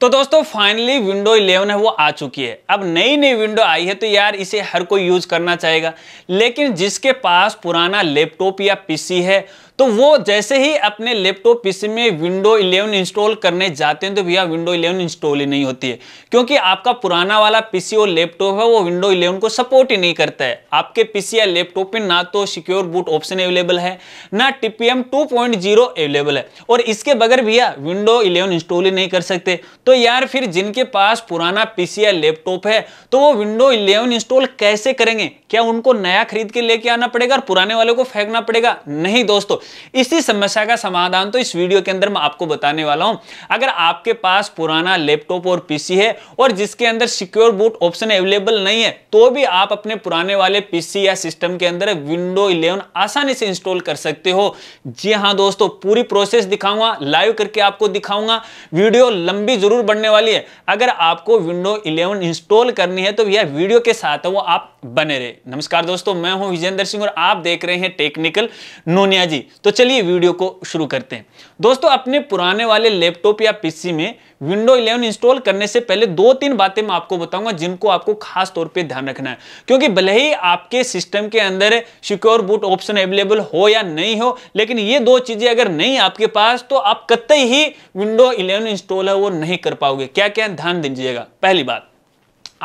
तो दोस्तों finally window 11 है वो आ चुकी है अब नई नई विंडो आई है तो यार इसे हर कोई यूज करना चाहेगा लेकिन जिसके पास पुराना लैपटॉप या पीसी है तो वो जैसे ही अपने लैपटॉप पीसी में विंडो 11 इंस्टॉल करने जाते हैं तो भैया विंडो 11 इंस्टॉल ही नहीं होती है क्योंकि आपका पुराना वाला पीसी और लैपटॉप है वो विंडो 11 को सपोर्ट ही नहीं करता है आपके पीसी या लैपटॉप में ना तो सिक्योर बूट ऑप्शन अवेलेबल है ना टीपीएम 2.0 अवेलेबल है और इसके बगैर भैया विंडो इलेवन इंस्टॉल ही नहीं कर सकते तो यार फिर जिनके पास पुराना पीसी या लैपटॉप है तो वो विंडो इलेवन इंस्टॉल कैसे करेंगे क्या उनको नया खरीद के लेके आना पड़ेगा और पुराने वाले को फेंकना पड़ेगा नहीं दोस्तों इसी समस्या का समाधान तो इस वीडियो के अंदर मैं आपको बताने वाला हूं अगर आपके पास पुराना लैपटॉप और पीसी है और जिसके अंदर सिक्योर बूट ऑप्शन अवेलेबल नहीं है तो भी आप अपने पुराने वाले पीसी या सिस्टम के अंदर विंडो इलेवन आसानी से इंस्टॉल कर सकते हो जी हाँ दोस्तों पूरी प्रोसेस दिखाऊंगा लाइव करके आपको दिखाऊंगा वीडियो लंबी जरूर बनने वाली है अगर आपको विंडो इलेवन इंस्टॉल करनी है तो यह वीडियो के साथ वो आप बने रहे नमस्कार दोस्तों मैं हूं विजेंद्र सिंह और आप देख रहे हैं टेक्निकल नोनिया जी तो चलिए वीडियो को शुरू करते हैं दोस्तों अपने पुराने वाले लैपटॉप या पीसी में विंडो 11 इंस्टॉल करने से पहले दो तीन बातें मैं आपको बताऊंगा जिनको आपको खास तौर पे ध्यान रखना है क्योंकि भले ही आपके सिस्टम के अंदर सिक्योर बूट ऑप्शन अवेलेबल हो या नहीं हो लेकिन ये दो चीजें अगर नहीं आपके पास तो आप कतई ही विंडो इलेवन इंस्टॉल है वो नहीं कर पाओगे क्या क्या ध्यान दीजिएगा पहली बात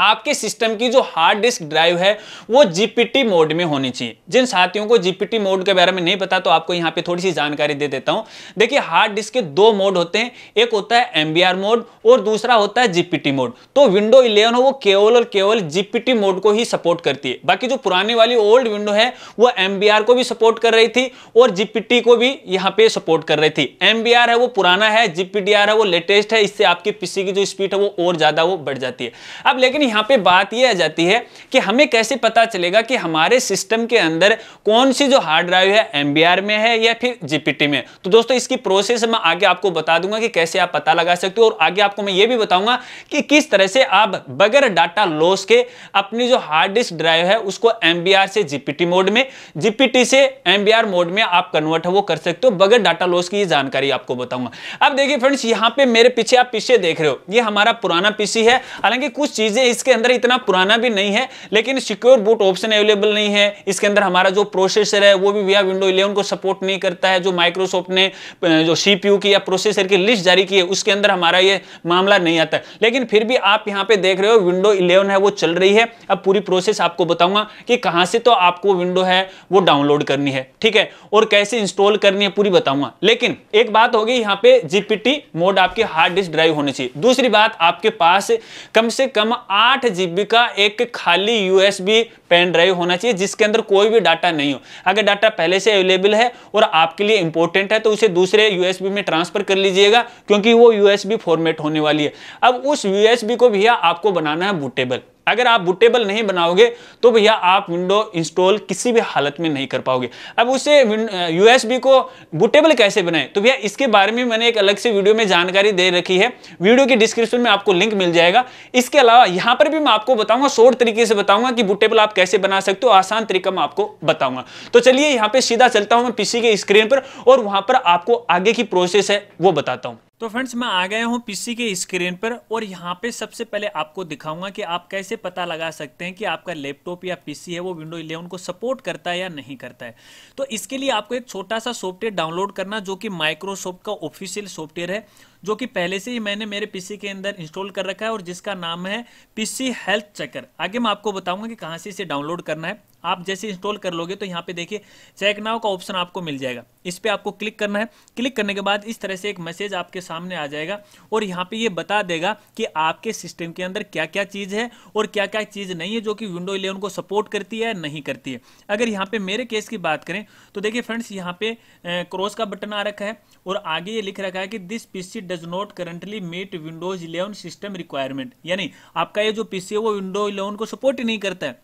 आपके सिस्टम की जो हार्ड डिस्क ड्राइव है वो जीपीटी मोड में होनी चाहिए जिन साथियों को जीपीटी मोड के बारे में नहीं पता तो आपको यहाँ पे थोड़ी सी जानकारी दे देता हूँ देखिए हार्ड डिस्क के दो मोड होते हैं एक होता है एमबीआर मोड और दूसरा होता है जीपीटी मोड तो विंडो इलेवन हो वो केवल और केवल जीपीटी मोड को ही सपोर्ट करती है बाकी जो पुराने वाली ओल्ड विंडो है वो एमबीआर को भी सपोर्ट कर रही थी और जीपीटी को भी यहाँ पे सपोर्ट कर रही थी एमबीआर है वो पुराना है जीपीटीआर है वो लेटेस्ट है इससे आपकी पीसी की जो स्पीड है वो और ज्यादा वो बढ़ जाती है अब लेकिन यहाँ पे बात ये आ जाती है कि हमें कैसे पता चलेगा कि हमारे सिस्टम के अंदर कौन सी जो हार्ड ड्राइव है एम में है या फिर जीपीटी में तो दोस्तों इसकी प्रोसेस मैं आगे आपको बता दूंगा कि कैसे आप पता लगा सकते हो और आगे आपको मैं ये भी बताऊंगा कि किस तरह से आप बगैर डाटा लॉस के अपनी जो हार्ड डिस्क ड्राइव है उसको एम से जीपीटी मोड में जीपीटी से एम मोड में आप कन्वर्ट वो कर सकते हो बगैर डाटा लॉस की जानकारी आपको बताऊंगा अब देखिए फ्रेंड्स यहाँ पे मेरे पीछे आप पीछे देख रहे हो ये हमारा पुराना पीसी है हालांकि कुछ चीजें इसके अंदर इतना पुराना भी नहीं है लेकिन सिक्योर बूट ऑप्शन अवेलेबल नहीं है इसके अंदर हमारा जो प्रोसेसर है वो भी विया विंडो इलेवन को सपोर्ट नहीं करता है जो माइक्रोसॉफ्ट ने जो सीपीयू की या प्रोसेसर की लिस्ट जारी की है उसके अंदर हमारा ये मामला नहीं आता लेकिन फिर भी आप यहाँ पे देख रहे हो विंडो इलेवन है वो चल रही है अब पूरी प्रोसेस आपको बताऊंगा कि कहाँ से तो आपको विंडो है वो डाउनलोड करनी है ठीक है और कैसे इंस्टॉल करनी है पूरी बताऊंगा लेकिन एक बात होगी यहाँ पे जीपीटी मोड आपके हार्ड डिस्क ड्राइव होनी चाहिए दूसरी बात आपके पास कम से कम आठ आठ जीबी का एक खाली यूएसबी पेन ड्राइव होना चाहिए जिसके अंदर कोई भी डाटा नहीं हो अगर डाटा पहले से अवेलेबल है और आपके लिए इंपॉर्टेंट है तो उसे दूसरे यूएसबी में ट्रांसफर कर लीजिएगा क्योंकि वो यूएसबी फॉर्मेट होने वाली है अब उस यूएसबी को भैया आपको बनाना है बुटेबल अगर आप बुटेबल नहीं बनाओगे तो भैया आप विंडो इंस्टॉल किसी भी हालत में नहीं कर पाओगे अब उसे यूएसबी को बुटेबल कैसे बनाए तो भैया इसके बारे में मैंने एक अलग से वीडियो में जानकारी दे रखी है वीडियो के डिस्क्रिप्शन में आपको लिंक मिल जाएगा इसके अलावा यहां पर भी मैं आपको बताऊंगा शोर्ट तरीके से बताऊंगा कि बुटेबल आप कैसे बना सकते हो आसान तरीका मैं आपको बताऊंगा तो चलिए यहाँ पर सीधा चलता हूं मैं पीसी के स्क्रीन पर और वहां पर आपको आगे की प्रोसेस है वो बताता हूं तो फ्रेंड्स मैं आ गया हूँ पीसी के स्क्रीन पर और यहाँ पे सबसे पहले आपको दिखाऊंगा कि आप कैसे पता लगा सकते हैं कि आपका लैपटॉप या पीसी है वो विंडो 11 को सपोर्ट करता है या नहीं करता है तो इसके लिए आपको एक छोटा सा सॉफ्टवेयर डाउनलोड करना जो कि माइक्रोसॉफ्ट का ऑफिशियल सॉफ्टवेयर है जो कि पहले से ही मैंने मेरे पीसी के अंदर इंस्टॉल कर रखा है और जिसका नाम है पीसी हेल्थ चेकर आगे मैं आपको बताऊंगा कि कहाँ से इसे डाउनलोड करना है आप जैसे इंस्टॉल कर लोगे तो यहाँ पे देखिए चेक नाव का ऑप्शन आपको मिल जाएगा इस पर आपको क्लिक करना है क्लिक करने के बाद इस तरह से एक मैसेज आपके सामने आ जाएगा और यहाँ पे ये बता देगा कि आपके सिस्टम के अंदर क्या क्या चीज़ है और क्या क्या चीज़ नहीं है जो कि विंडो इलेवन को सपोर्ट करती है नहीं करती है अगर यहाँ पे मेरे केस की बात करें तो देखिए फ्रेंड्स यहाँ पे क्रॉस का बटन आ रखा है और आगे ये लिख रखा है कि this PC does not currently meet Windows eleven system requirement यानी आपका ये जो पीसी है वो विंडो इलेवन को सपोर्ट ही नहीं करता है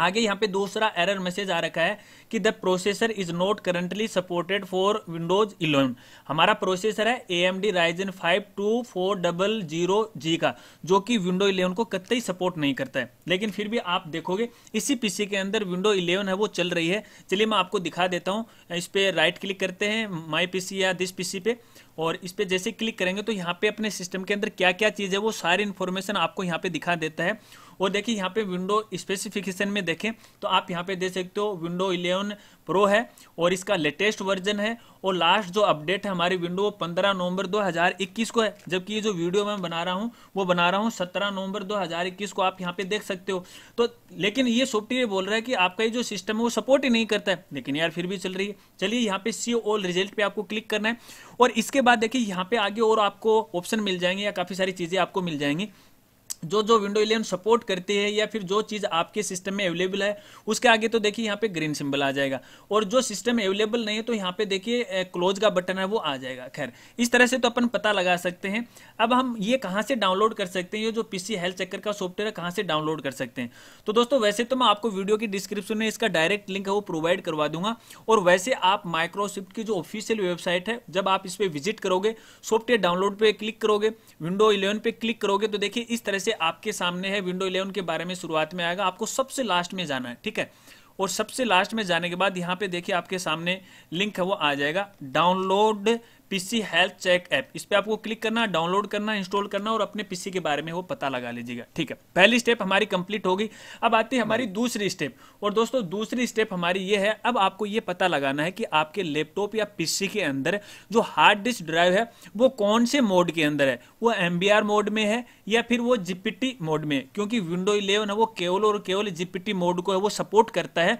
आगे यहाँ पे दूसरा एरर मैसेज आ रखा है कि the processor is not currently supported for Windows 11 हमारा प्रोसेसर है A M D Ryzen five two four double zero G का जो कि विंडो 11 को कतई सपोर्ट नहीं करता है लेकिन फिर भी आप देखोगे इसी पीसी के अंदर विंडो 11 है वो चल रही है चलिए मैं आपको दिखा देता हूँ इस पर राइट क्लिक करते हैं माई पी या दिस पीसी पे और इस पर जैसे क्लिक करेंगे तो यहाँ पे अपने सिस्टम के अंदर क्या क्या चीज़ है वो सारी इन्फॉर्मेशन आपको यहाँ पे दिखा देता है और देखिए यहाँ पे विंडो स्पेसिफिकेशन में देखें तो आप यहाँ पे देख सकते हो विंडो 11 प्रो है और इसका लेटेस्ट वर्जन है और लास्ट जो अपडेट है हमारी विंडो वो पंद्रह नवंबर 2021 को है जबकि ये जो वीडियो मैं बना रहा हूँ वो बना रहा हूँ सत्रह नवंबर 2021 को आप यहाँ पे देख सकते हो तो लेकिन ये सॉफ्टवेयर बोल रहा है कि आपका ये जो सिस्टम है वो सपोर्ट ही नहीं करता है लेकिन यार फिर भी चल रही है चलिए यहाँ पे सी ऑल रिजल्ट पे आपको क्लिक करना है और इसके बाद देखिए यहाँ पे आगे और आपको ऑप्शन मिल जाएंगे या काफ़ी सारी चीज़ें आपको मिल जाएंगी जो जो विंडो इलेवन सपोर्ट करती है या फिर जो चीज़ आपके सिस्टम में अवेलेबल है उसके आगे तो देखिए यहाँ पे ग्रीन सिंबल आ जाएगा और जो सिस्टम अवेलेबल नहीं है तो यहाँ पे देखिए क्लोज का बटन है वो आ जाएगा खैर इस तरह से तो अपन पता लगा सकते हैं अब हम ये कहाँ से डाउनलोड कर सकते हैं ये जो पीसी हेल्थ चेकर का सॉफ्टवेयर है कहाँ से डाउनलोड कर सकते हैं तो दोस्तों वैसे तो मैं आपको वीडियो की डिस्क्रिप्शन में इसका डायरेक्ट लिंक है वो प्रोवाइड करवा दूंगा और वैसे आप माइक्रोसॉफ्ट की जो ऑफिशियल वेबसाइट है जब आप इस पर विजिट करोगे सॉफ्टवेयर डाउनलोड पर क्लिक करोगे विंडो इलेवन पे क्लिक करोगे तो देखिए इस तरह से आपके सामने है विंडो 11 के बारे में शुरुआत में आएगा आपको सबसे लास्ट में जाना है ठीक है और सबसे लास्ट में जाने के बाद यहाँ पे देखिए आपके सामने लिंक है वो आ जाएगा download PC health check app इस पर आपको क्लिक करना डाउनलोड करना इंस्टॉल करना और अपने पीसी के बारे में वो पता लगा लीजिएगा ठीक है पहली स्टेप हमारी कंप्लीट होगी अब आती है हमारी दूसरी स्टेप और दोस्तों दूसरी स्टेप हमारी ये है अब आपको ये पता लगाना है कि आपके लैपटॉप या पीसी के अंदर जो हार्ड डिस्क ड्राइव है वो कौन से मोड के अंदर है वो एम मोड में है या फिर वो जीपीटी मोड में क्योंकि विंडो इलेवन है वो केवल और केवल जीपीटी मोड को है वो सपोर्ट करता है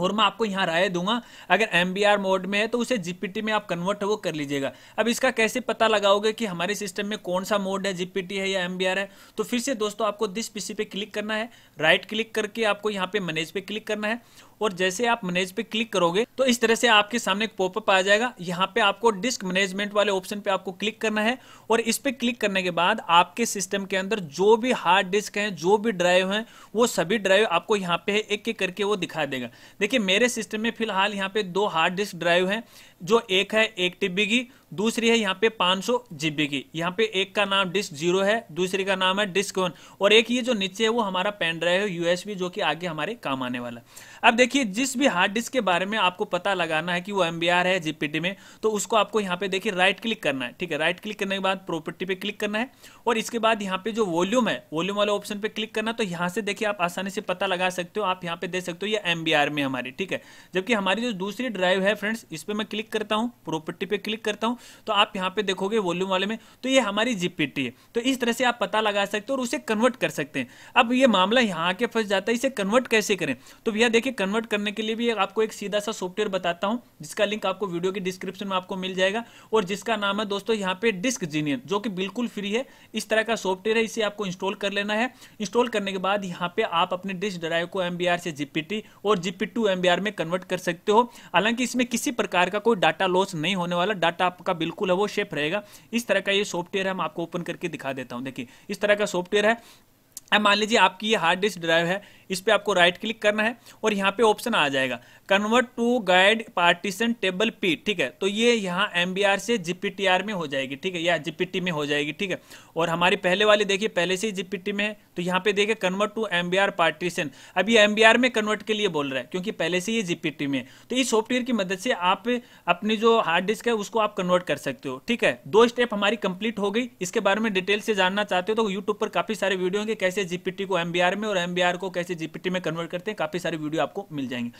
और मैं आपको यहाँ राय दूंगा अगर एम मोड में है तो उसे जीपीटी में आप कन्वर्ट वो कर लीजिएगा अब इसका कैसे पता लगाओगे कि हमारे सिस्टम में कौन सा मोड है जीपीटी है या एम है तो फिर से दोस्तों आपको दिस पीसी पे क्लिक करना है राइट क्लिक करके आपको यहाँ पे मैनेज पे क्लिक करना है और जैसे आप मैनेज पे क्लिक करोगे तो इस तरह से आपके सामने एक पॉपअप आ जाएगा यहाँ पे आपको डिस्क मैनेजमेंट वाले ऑप्शन पे आपको क्लिक करना है और इस पे क्लिक करने के बाद आपके सिस्टम के अंदर जो भी हार्ड डिस्क हैं जो भी ड्राइव हैं वो सभी ड्राइव आपको यहाँ पे एक एक करके वो दिखा देगा देखिए मेरे सिस्टम में फिलहाल यहाँ पे दो हार्ड डिस्क ड्राइव हैं जो एक है एक टिब्बी की दूसरी है यहाँ पे 500 सौ जीबी की यहाँ पे एक का नाम डिस्क जीरो है दूसरी का नाम है डिस्क वन और एक ये जो नीचे है वो हमारा पेन ड्राइव है यूएसबी जो कि आगे हमारे काम आने वाला अब देखिए जिस भी हार्ड डिस्क के बारे में आपको पता लगाना है कि वो एम है जीपीटी में तो उसको आपको यहाँ पे देखिए राइट क्लिक करना है ठीक है राइट क्लिक करने के बाद प्रॉपर्टी पे क्लिक करना है और इसके बाद यहाँ पे जो वॉल्यूम है वॉल्यूम वाले ऑप्शन पे क्लिक करना तो यहाँ से देखिए आप आसानी से पता लगा सकते हो आप यहाँ पे दे सकते हो ये एम में हमारी ठीक है जबकि हमारी जो दूसरी ड्राइव है फ्रेंड्स इस पर मैं क्लिक क्लिक करता हूँ प्रॉपर्टी पे क्लिक करता हूँ तो आप यहाँ पे देखोगे वॉल्यूम वाले में तो ये हमारी जीपीटी है तो इस तरह से आप पता लगा सकते हो और उसे कन्वर्ट कर सकते हैं अब ये मामला यहाँ के फंस जाता है इसे कन्वर्ट कैसे करें तो भैया देखिए कन्वर्ट करने के लिए भी आपको एक सीधा सा सॉफ्टवेयर बताता हूँ जिसका लिंक आपको वीडियो के डिस्क्रिप्शन में आपको मिल जाएगा और जिसका नाम है दोस्तों यहाँ पे डिस्क जीनियर जो कि बिल्कुल फ्री है इस तरह का सॉफ्टवेयर है इसे आपको इंस्टॉल कर लेना है इंस्टॉल करने के बाद यहाँ पे आप अपने डिस्क ड्राइव को एम से जीपीटी और जीपी टू में कन्वर्ट कर सकते हो हालांकि इसमें किसी प्रकार का कोई डाटा लॉस नहीं होने वाला डाटा आपका बिल्कुल है वो शेप रहेगा इस तरह का ये सॉफ्टवेयर मैं आपको ओपन करके दिखा देता हूँ देखिए इस तरह का सॉफ्टवेयर है मान लीजिए आपकी ये हार्ड डिस्क ड्राइव है इस पर आपको राइट क्लिक करना है और यहाँ पे ऑप्शन आ जाएगा convert to GUID partition table पी ठीक है तो ये यहाँ एम से जीपीटीआर में हो जाएगी ठीक है या जीपीटी में हो जाएगी ठीक है और हमारी पहले वाली देखिए पहले से ही जीपीटी में है तो यहाँ पे देखिए कन्वर्ट टू एम पार्टीशन अब ये एम में कन्वर्ट के लिए बोल रहा है क्योंकि पहले से ये जीपीटी में तो इस सॉफ्टवेयर की मदद से आप अपनी जो हार्ड डिस्क है उसको आप कन्वर्ट कर सकते हो ठीक है दो स्टेप हमारी कंप्लीट हो गई इसके बारे में डिटेल से जानना चाहते हो तो यूट्यूब पर काफी सारे वीडियो होंगे कैसे जीपीटी को एमबीआर में और एमबीआर को कैसे जीपीटी में कन्वर्ट करते हैं काफ़ी सारे वीडियो आपको मिल जाएंगे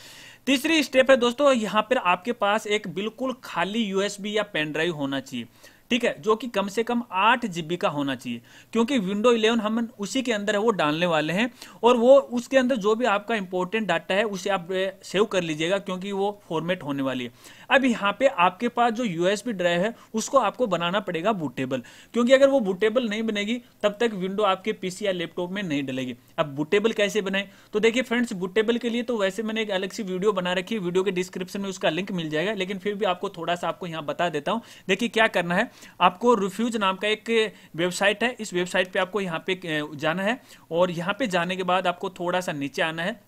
तीसरी स्टेप है दोस्तों यहाँ पर आपके पास एक बिल्कुल खाली यूएसबी या पेन ड्राइव होना चाहिए ठीक है जो कि कम से कम आठ जीबी का होना चाहिए क्योंकि विंडो 11 हम उसी के अंदर है वो डालने वाले हैं और वो उसके अंदर जो भी आपका इंपॉर्टेंट डाटा है उसे आप सेव कर लीजिएगा क्योंकि वो फॉर्मेट होने वाली है अब यहाँ पे आपके पास जो यूएसबी ड्राइव है उसको आपको बनाना पड़ेगा बुटेबल क्योंकि अगर वो बुटेबल नहीं बनेगी तब तक विंडो आपके पीसी या लैपटॉप में नहीं डलेगी अब बुटेबल कैसे बनाए तो देखिए फ्रेंड्स बुटेबल के लिए तो वैसे मैंने एक अलग सी वीडियो बना रखी है वीडियो के डिस्क्रिप्शन में उसका लिंक मिल जाएगा लेकिन फिर भी आपको थोड़ा सा आपको यहाँ बता देता हूँ देखिए क्या करना है आपको रिफ्यूज नाम का एक वेबसाइट है इस वेबसाइट पर आपको यहाँ पे जाना है और यहाँ पे जाने के बाद आपको थोड़ा सा नीचे आना है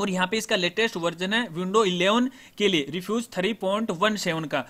और यहाँ पे इसका लेटेस्ट वर्जन है विंडो 11 के लिए रिफ्यूज 3.17 का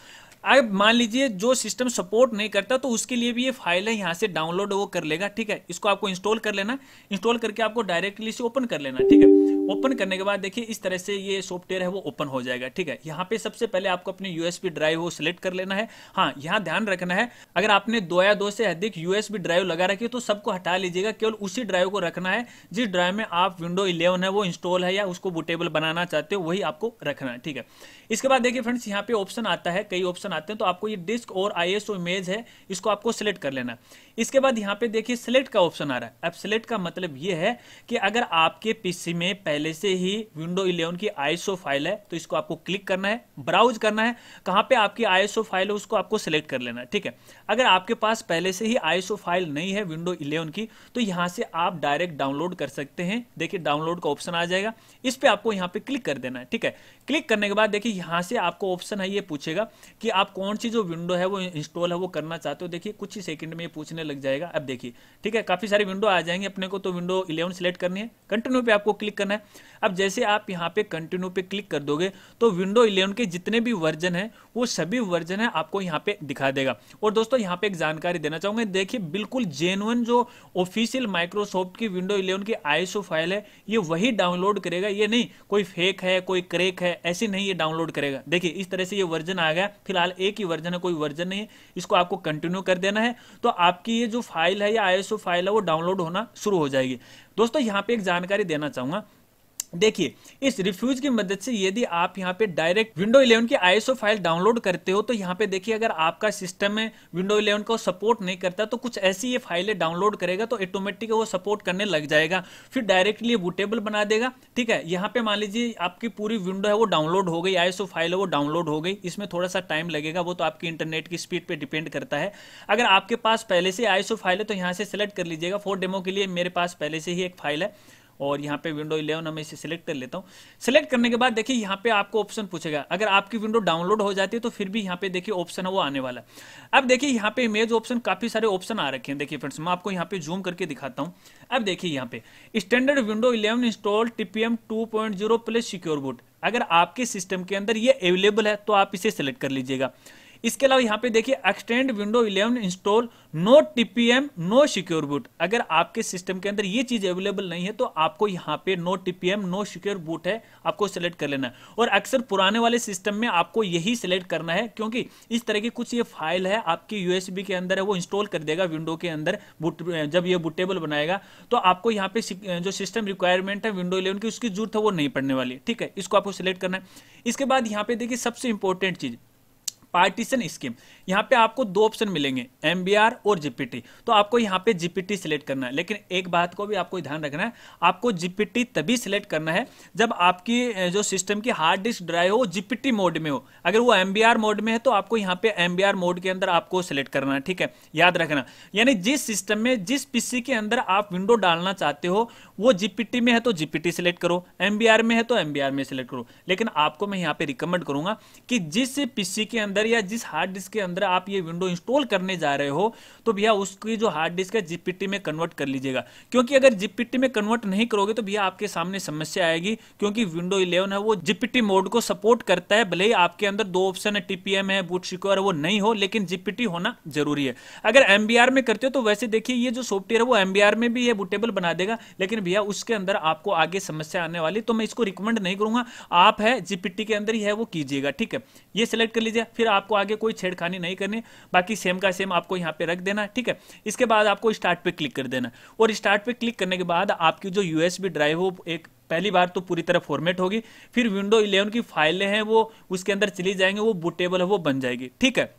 अब मान लीजिए जो सिस्टम सपोर्ट नहीं करता तो उसके लिए भी ये फाइल है यहाँ से डाउनलोड वो कर लेगा ठीक है इसको आपको इंस्टॉल कर लेना इंस्टॉल करके आपको डायरेक्टली इसे ओपन कर लेना ठीक है ओपन करने के बाद देखिए इस तरह से ये सॉफ्टवेयर है वो ओपन हो जाएगा ठीक है यहाँ पे सबसे पहले आपको अपनी यूएसबी ड्राइव वो सिलेक्ट कर लेना है हाँ यहाँ ध्यान रखना है अगर आपने दो या दो से अधिक यूएसबी ड्राइव लगा रखी है तो सबको हटा लीजिएगा केवल उसी ड्राइव को रखना है जिस ड्राइव में आप विंडो इलेवन है वो इंस्टॉल है या उसको बुटेबल बनाना चाहते हो वही आपको रखना है ठीक है इसके बाद देखिए फ्रेंड्स यहाँ पे ऑप्शन आता है कई ऑप्शन आते हैं तो आपको ये डिस्क और आई इमेज है इसको आपको सिलेक्ट कर लेना है इसके बाद यहाँ पे देखिए सिलेक्ट का ऑप्शन आ रहा है अब सिलेक्ट का मतलब ये है कि अगर आपके पीसी में पहले से ही विंडो 11 की आईएसओ फाइल है तो इसको आपको क्लिक करना है ब्राउज करना है कहाँ पे आपकी आईएसओ फाइल है उसको आपको सिलेक्ट कर लेना है ठीक है अगर आपके पास पहले से ही आईएसओ फाइल नहीं है विंडो इलेवन की तो यहाँ से आप डायरेक्ट डाउनलोड कर सकते हैं देखिए डाउनलोड का ऑप्शन आ जाएगा इस पर आपको यहाँ पे क्लिक कर देना है ठीक है क्लिक करने के बाद देखिए यहाँ से आपको ऑप्शन है ये पूछेगा कि आप कौन सी जो विंडो है वो इंस्टॉल है वो करना चाहते हो देखिए कुछ ही सेकंड में ये पूछने लग जाएगा अब देखिए ठीक है काफ़ी सारे विंडो आ जाएंगे अपने को तो विंडो इलेवन सेलेक्ट करनी है कंटिन्यू पे आपको क्लिक करना है अब जैसे आप यहाँ पे कंटिन्यू पे क्लिक कर दोगे तो विंडो इलेवन के जितने भी वर्जन है वो सभी वर्जन है आपको यहाँ पे दिखा देगा और दोस्तों यहाँ पे एक जानकारी देना चाहूंगा देखिए बिल्कुल जेनुअन जो ऑफिशियल माइक्रोसॉफ्ट की विंडो इलेवन की आईसो फाइल है ये वही डाउनलोड करेगा ये नहीं कोई फेक है कोई क्रेक है ऐसे नहीं ये डाउनलोड करेगा देखिए इस तरह से ये वर्जन आ गया फिलहाल एक ही वर्जन है कोई वर्जन नहीं है इसको आपको कंटिन्यू कर देना है तो आपकी ये जो फाइल है या आईएसओ फाइल है वो डाउनलोड होना शुरू हो जाएगी दोस्तों यहाँ पे एक जानकारी देना चाहूँगा देखिए इस रिफ्यूज की मदद से यदि आप यहाँ पे डायरेक्ट विंडो 11 की आईएसओ फाइल डाउनलोड करते हो तो यहाँ पे देखिए अगर आपका सिस्टम है विंडो 11 को सपोर्ट नहीं करता तो कुछ ऐसी ये फाइलें डाउनलोड करेगा तो ऑटोमेटिक वो सपोर्ट करने लग जाएगा फिर डायरेक्टली बुटेबल बना देगा ठीक है यहाँ पे मान लीजिए आपकी पूरी विंडो है वो डाउनलोड हो गई आईएसओ फाइल है वो डाउनलोड हो गई इसमें थोड़ा सा टाइम लगेगा वो तो आपकी इंटरनेट की स्पीड पर डिपेंड करता है अगर आपके पास पहले से आईएसओ फाइल है तो यहाँ से सेलेक्ट कर लीजिएगा फोर डेमो के लिए मेरे पास पहले से ही एक फाइल है और यहाँ पे विंडो 11 हमें इसे सिलेक्ट कर लेता हूँ सिलेक्ट करने के बाद देखिए यहाँ पे आपको ऑप्शन पूछेगा अगर आपकी विंडो डाउनलोड हो जाती है तो फिर भी यहाँ पे देखिए ऑप्शन है वो आने वाला अब देखिए यहाँ पे इमेज ऑप्शन काफ़ी सारे ऑप्शन आ रखे हैं देखिए फ्रेंड्स मैं आपको यहाँ पे जूम करके दिखाता हूँ अब देखिए यहाँ पे standard window eleven install TPM two point zero plus secure boot अगर आपके सिस्टम के अंदर ये अवेलेबल है तो आप इसे सेलेक्ट कर लीजिएगा इसके अलावा यहाँ पे देखिए extend window 11 install no TPM no secure boot अगर आपके सिस्टम के अंदर ये चीज अवेलेबल नहीं है तो आपको यहाँ पे no TPM no secure boot है आपको सेलेक्ट कर लेना है और अक्सर पुराने वाले सिस्टम में आपको यही सिलेक्ट करना है क्योंकि इस तरह की कुछ ये फाइल है आपकी यूएसबी के अंदर है वो इंस्टॉल कर देगा विंडो के अंदर बुट जब ये बुटेबल बनाएगा तो आपको यहाँ पे जो सिस्टम रिक्वायरमेंट है विंडो इलेवन की उसकी जरूरत है वो नहीं पड़ने वाली ठीक है इसको आपको सिलेक्ट करना है इसके बाद यहाँ पे देखिए सबसे इंपॉर्टेंट चीज़ पार्टीशन स्कीम यहाँ पे आपको दो ऑप्शन मिलेंगे एम और जीपीटी तो आपको यहाँ पे जीपीटी सिलेक्ट करना है लेकिन एक बात को भी आपको ध्यान रखना है आपको जीपीटी तभी सिलेक्ट करना है जब आपकी जो सिस्टम की हार्ड डिस्क ड्राइव हो जीपीटी मोड में हो अगर वो एम मोड में है तो आपको यहाँ पे एम मोड के अंदर आपको सिलेक्ट करना है ठीक है याद रखना यानी जिस सिस्टम में जिस पीसी के अंदर आप विंडो डालना चाहते हो वो जीपीटी में है तो जीपीटी सिलेक्ट करो एम में है तो एम में सिलेक्ट करो लेकिन आपको मैं यहाँ पे रिकमेंड करूंगा कि जिस पीसी के अंदर अंदर या जिस हार्ड डिस्क के अंदर आप ये विंडो इंस्टॉल करने जा रहे हो तो भैया उसकी जो हार्ड डिस्क है जीपीटी में कन्वर्ट कर लीजिएगा क्योंकि अगर जीपीटी में कन्वर्ट नहीं करोगे तो भैया आपके सामने समस्या आएगी क्योंकि विंडो इलेवन है वो जीपीटी मोड को सपोर्ट करता है भले ही आपके अंदर दो ऑप्शन है टीपीएम है बूट सिक्योर वो नहीं हो लेकिन जीपीटी होना जरूरी है अगर एमबीआर में करते हो तो वैसे देखिए ये जो सॉफ्टवेयर है वो एमबीआर में भी ये बुटेबल बना देगा लेकिन भैया उसके अंदर आपको आगे समस्या आने वाली तो मैं इसको रिकमेंड नहीं करूंगा आप है जीपीटी के अंदर ही है वो कीजिएगा ठीक है ये सिलेक्ट कर लीजिए फिर आपको आगे कोई छेड़खानी नहीं करनी बाकी सेम का सेम आपको यहाँ पे रख देना ठीक है इसके बाद आपको स्टार्ट पे क्लिक कर देना और स्टार्ट पे क्लिक करने के बाद आपकी जो यूएसबी ड्राइव हो एक पहली बार तो पूरी तरह फॉर्मेट होगी फिर विंडो इलेवन की फाइलें हैं वो उसके अंदर चली जाएंगे वो बुटेबल है वो बन जाएगी ठीक है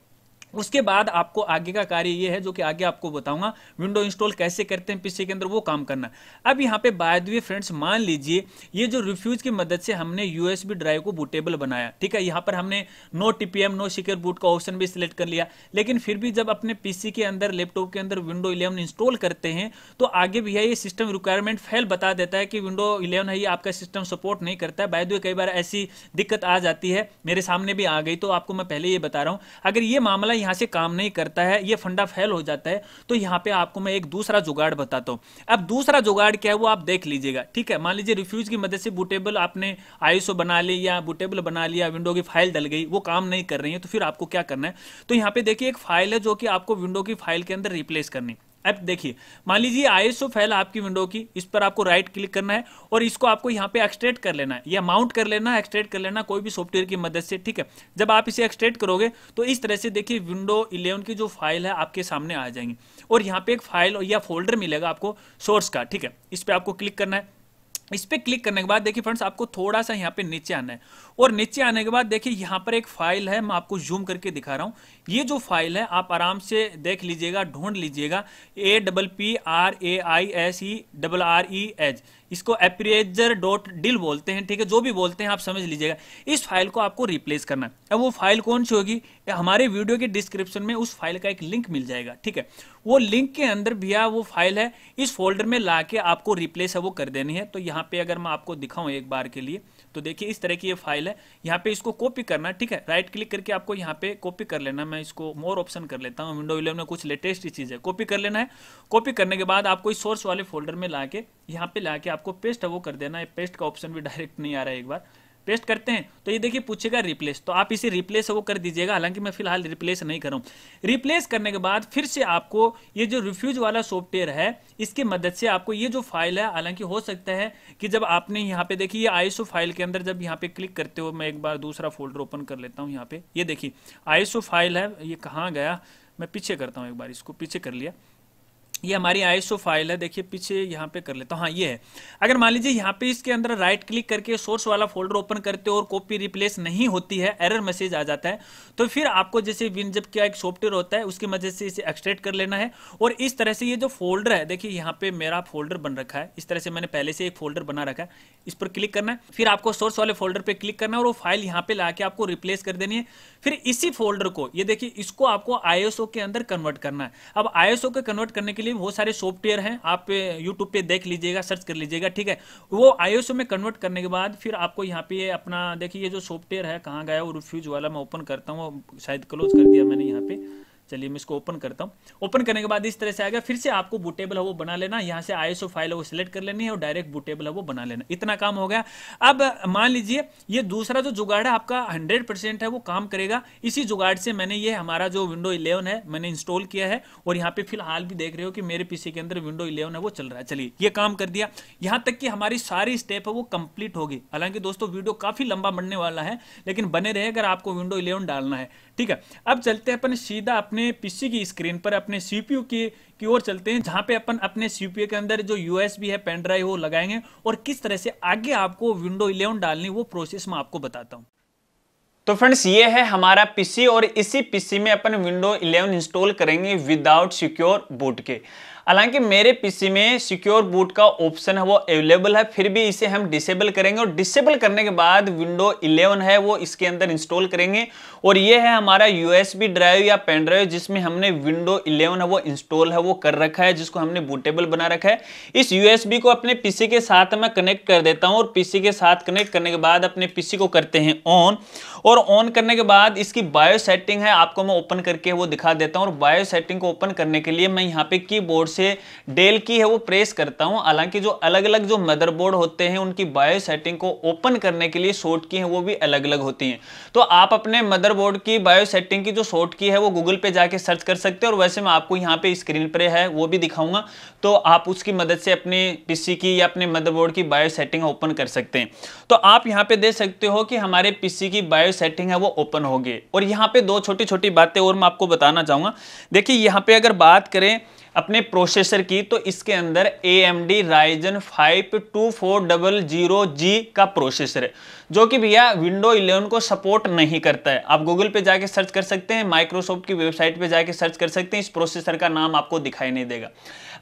उसके बाद आपको आगे का कार्य ये है जो कि आगे आपको बताऊंगा विंडो इंस्टॉल कैसे करते हैं पीसी के अंदर वो काम करना अब यहाँ पे बाय फ्रेंड्स मान लीजिए ये जो रिफ्यूज की मदद से हमने यूएसबी ड्राइव को बूटेबल बनाया ठीक है यहाँ पर हमने no TPM no secure boot का ऑप्शन भी सिलेक्ट कर लिया लेकिन फिर भी जब अपने पीसी के अंदर लैपटॉप के अंदर विंडो इलेवन इंस्टॉल करते हैं तो आगे भी है ये सिस्टम रिक्वायरमेंट फेल बता देता है कि विंडो इलेवन है ये आपका सिस्टम सपोर्ट नहीं करता है बायदे कई बार ऐसी दिक्कत आ जाती है मेरे सामने भी आ गई तो आपको मैं पहले ये बता रहा हूँ अगर ये मामला यहाँ से काम नहीं करता है ये फंडा फेल हो जाता है तो यहाँ पे आपको मैं एक दूसरा जुगाड़ बताता हूँ अब दूसरा जुगाड़ क्या है वो आप देख लीजिएगा ठीक है मान लीजिए रिफ्यूज की मदद से बुटेबल आपने आईसो बना ली या बुटेबल बना लिया विंडो की फाइल डल गई वो काम नहीं कर रही है तो फिर आपको क्या करना है तो यहाँ पे देखिए एक फाइल है जो कि आपको विंडो की फाइल के अंदर रिप्लेस करनी अब देखिए मान लीजिए आईएसओ फाइल आपकी विंडो की इस पर आपको राइट क्लिक करना है और इसको आपको यहाँ पे एक्सट्रेट कर लेना है या माउंट कर लेना है एक्सट्रेट कर लेना कोई भी सॉफ्टवेयर की मदद से ठीक है जब आप इसे एक्सट्रेट करोगे तो इस तरह से देखिए विंडो इलेवन की जो फाइल है आपके सामने आ जाएंगी और यहाँ पे एक फाइल या फोल्डर मिलेगा आपको सोर्स का ठीक है इस पर आपको क्लिक करना है इस पर क्लिक करने के बाद देखिए फ्रेंड्स आपको थोड़ा सा यहाँ पे नीचे आना है और नीचे आने के बाद देखिए यहाँ पर एक फाइल है मैं आपको जूम करके दिखा रहा हूँ ये जो फाइल है आप आराम से देख लीजिएगा ढूंढ लीजिएगा A double P R A I S E double R E H इसको एप्रेजर डॉट डिल बोलते हैं ठीक है जो भी बोलते हैं आप समझ लीजिएगा इस फाइल को आपको रिप्लेस करना है अब वो फाइल कौन सी होगी हमारे वीडियो के डिस्क्रिप्शन में उस फाइल का एक लिंक मिल जाएगा ठीक है वो लिंक के अंदर भैया वो फाइल है इस फोल्डर में ला आपको रिप्लेस है वो कर देनी है तो यहाँ पे अगर मैं आपको दिखाऊँ एक बार के लिए तो देखिए इस तरह की ये फाइल है यहाँ पे इसको कॉपी करना ठीक है राइट क्लिक करके आपको यहाँ पे कॉपी कर लेना मैं इसको मोर ऑप्शन कर लेता हूँ विंडो इलेवन में कुछ लेटेस्ट चीज़ है कॉपी कर लेना है कॉपी करने के बाद आपको इस सोर्स वाले फोल्डर में ला के यहाँ पे ला के आपको पेस्ट है वो कर देना है पेस्ट का ऑप्शन भी डायरेक्ट नहीं आ रहा है एक बार पेस्ट करते हैं तो ये देखिए पूछेगा रिप्लेस तो आप इसे रिप्लेस वो कर दीजिएगा हालांकि मैं फिलहाल रिप्लेस नहीं कर रहा हूँ रिप्लेस करने के बाद फिर से आपको ये जो रिफ्यूज वाला सॉफ्टवेयर है इसके मदद से आपको ये जो फाइल है हालांकि हो सकता है कि जब आपने यहाँ पे देखिए ये आईएसओ फाइल के अंदर जब यहाँ पे क्लिक करते हो मैं एक बार दूसरा फोल्डर ओपन कर लेता हूँ यहाँ पे ये देखिए आईएसओ फाइल है ये कहाँ गया मैं पीछे करता हूँ एक बार इसको पीछे कर लिया ये हमारी आईसो फाइल है देखिए पीछे यहाँ पे कर लेता हूँ हाँ ये है अगर मान लीजिए यहाँ पे इसके अंदर राइट क्लिक करके सोर्स वाला फोल्डर ओपन करते हो और कॉपी रिप्लेस नहीं होती है एरर मैसेज आ जाता है तो फिर आपको जैसे विनजप का एक सॉफ्टवेयर होता है उसकी मदद से इसे एक्सट्रेट कर लेना है और इस तरह से ये जो फोल्डर है देखिए यहाँ पे मेरा फोल्डर बन रखा है इस तरह से मैंने पहले से एक फोल्डर बना रखा है इस पर क्लिक करना है फिर आपको सोर्स वाले फोल्डर पर क्लिक करना है और वो फाइल यहाँ पे ला आपको रिप्लेस कर देनी है फिर इसी फोल्डर को ये देखिए इसको आपको आईएसओ के अंदर कन्वर्ट करना है अब आईएसओ के कन्वर्ट करने के लिए लिए बहुत सारे सॉफ्टवेयर हैं आप यूट्यूब पे देख लीजिएगा सर्च कर लीजिएगा ठीक है वो आई में कन्वर्ट करने के बाद फिर आपको यहाँ पे अपना देखिए ये जो सॉफ्टवेयर है कहाँ गया वो रिफ्यूज वाला मैं ओपन करता हूँ शायद क्लोज कर दिया मैंने यहाँ पे चलिए मैं इसको ओपन करता हूँ ओपन करने के बाद इस तरह से आएगा फिर से आपको बुटेबल है वो बना लेना यहाँ से आई फाइल है वो सिलेक्ट कर लेनी है और डायरेक्ट है वो बना लेना इतना काम हो गया अब मान लीजिए ये दूसरा जो जुगाड़ है आपका हंड्रेड परसेंट है वो काम करेगा इसी जुगाड़ से मैंने ये हमारा जो विंडो इलेवन है मैंने इंस्टॉल किया है और यहाँ पे फिलहाल भी देख रहे हो कि मेरे पीसी के अंदर विंडो इलेवन है वो चल रहा है चलिए ये काम कर दिया यहाँ तक कि हमारी सारी स्टेप है वो कंप्लीट होगी हालांकि दोस्तों वीडियो काफी लंबा बनने वाला है लेकिन बने रहे अगर आपको विंडो इलेवन डालना है ठीक है अब चलते हैं अपन सीधा अपने पीसी की स्क्रीन पर अपने सीपीयू की की ओर चलते हैं जहां पे अपन अपने सीपीयू के अंदर जो यूएसबी है पेन ड्राइव वो लगाएंगे और किस तरह से आगे आपको विंडो इलेवन डालनी वो प्रोसेस मैं आपको बताता हूँ तो फ्रेंड्स ये है हमारा पीसी और इसी पीसी में अपन विंडो 11 इंस्टॉल करेंगे विदाउट सिक्योर बूट के हालांकि मेरे पीसी में सिक्योर बूट का ऑप्शन है वो अवेलेबल है फिर भी इसे हम डिसेबल करेंगे और डिसेबल करने के बाद विंडो 11 है वो इसके अंदर इंस्टॉल करेंगे और ये है हमारा यूएसबी ड्राइव या पेन ड्राइव जिसमें हमने विंडो 11 है वो इंस्टॉल है वो कर रखा है जिसको हमने बूटेबल बना रखा है इस यूएसबी को अपने पीसी के साथ मैं कनेक्ट कर देता हूँ और पीसी के साथ कनेक्ट करने के बाद अपने पी को करते हैं ऑन और ऑन करने के बाद इसकी बायो सेटिंग है आपको मैं ओपन करके वो दिखा देता हूँ और बायो सेटिंग को ओपन करने के लिए मैं यहाँ पे की पीछे डेल की है वो प्रेस करता हूं हालांकि जो अलग अलग जो मदरबोर्ड होते हैं उनकी बायो सेटिंग को ओपन करने के लिए शॉर्ट की है वो भी अलग अलग होती हैं तो आप अपने मदरबोर्ड की बायो सेटिंग की जो शॉर्ट की है वो गूगल पे जाके सर्च कर सकते हैं और वैसे मैं आपको यहाँ पे स्क्रीन पर है वो भी दिखाऊंगा तो आप उसकी मदद से अपने पी की या अपने मदरबोर्ड की बायो सेटिंग ओपन कर सकते हैं तो आप यहाँ पे देख सकते हो कि हमारे पी की बायो सेटिंग है वो ओपन होगी और यहाँ पे दो छोटी छोटी बातें और मैं आपको बताना चाहूँगा देखिए यहाँ पे अगर बात करें अपने प्रोसेसर की तो इसके अंदर A M D Ryzen five two four double zero G का प्रोसेसर है जो कि भैया विंडो 11 को सपोर्ट नहीं करता है आप गूगल पे जाके सर्च कर सकते हैं माइक्रोसॉफ्ट की वेबसाइट पे जाके सर्च कर सकते हैं इस प्रोसेसर का नाम आपको दिखाई नहीं देगा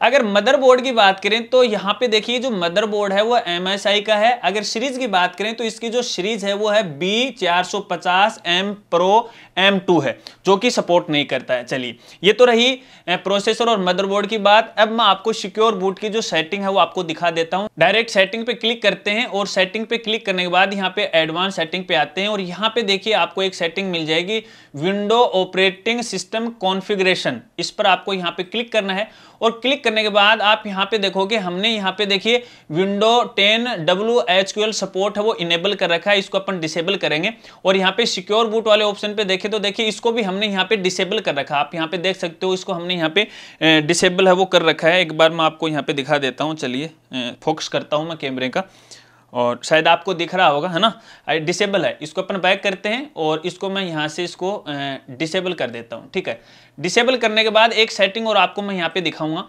अगर मदरबोर्ड की बात करें तो यहाँ पे देखिए जो मदरबोर्ड है वो एम का है अगर सीरीज की बात करें तो इसकी जो सीरीज है वो है बी चार सौ पचास एम प्रो एम टू है जो कि सपोर्ट नहीं करता है चलिए ये तो रही प्रोसेसर और मदरबोर्ड की बात अब मैं आपको सिक्योर बूट की जो सेटिंग है वो आपको दिखा देता हूँ डायरेक्ट सेटिंग पे क्लिक करते हैं और सेटिंग पे क्लिक करने के बाद यहाँ पे एडवांस सेटिंग पे आते हैं और यहाँ पे देखिए आपको एक सेटिंग मिल जाएगी विंडो ऑपरेटिंग सिस्टम कॉन्फिग्रेशन इस पर आपको यहाँ पे क्लिक करना है और क्लिक करने के बाद आप यहाँ पे देखोगे हमने यहाँ पे देखिए window ten W H support है वो इनेबल कर रखा है इसको अपन डिसेबल करेंगे और यहाँ पे सिक्योर बूट वाले ऑप्शन पे देखिए देखें तो देखिए इसको भी हमने यहाँ पे डिसेबल कर रखा आप यहाँ पे देख सकते हो इसको हमने यहाँ पे डिसेबल है वो कर रखा है एक बार मैं आपको यहाँ पे दिखा देता हूँ चलिए फोकस करता हूँ मैं कैमरे का और शायद आपको दिख रहा होगा है ना डिसेबल है इसको अपन बैक करते हैं और इसको मैं यहाँ से इसको डिसेबल कर देता हूँ ठीक है डिसेबल करने के बाद एक सेटिंग और आपको मैं यहाँ पे दिखाऊंगा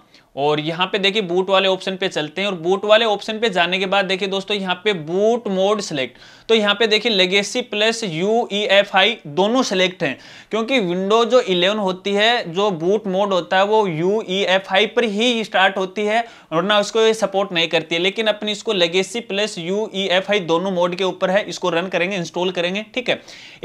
और यहाँ पे देखिए बूट वाले ऑप्शन पे चलते हैं और बूट वाले ऑप्शन पे जाने के बाद देखिए दोस्तों यहाँ पे बूट मोड सेलेक्ट तो यहाँ पे देखिए legacy plus U E F I दोनों सेलेक्ट हैं क्योंकि विंडो जो 11 होती है जो बूट मोड होता है वो यू ई एफ आई पर ही स्टार्ट होती है ना उसको ये सपोर्ट नहीं करती है लेकिन अपनी इसको legacy plus U E F I दोनों मोड के ऊपर है इसको रन करेंगे इंस्टॉल करेंगे ठीक है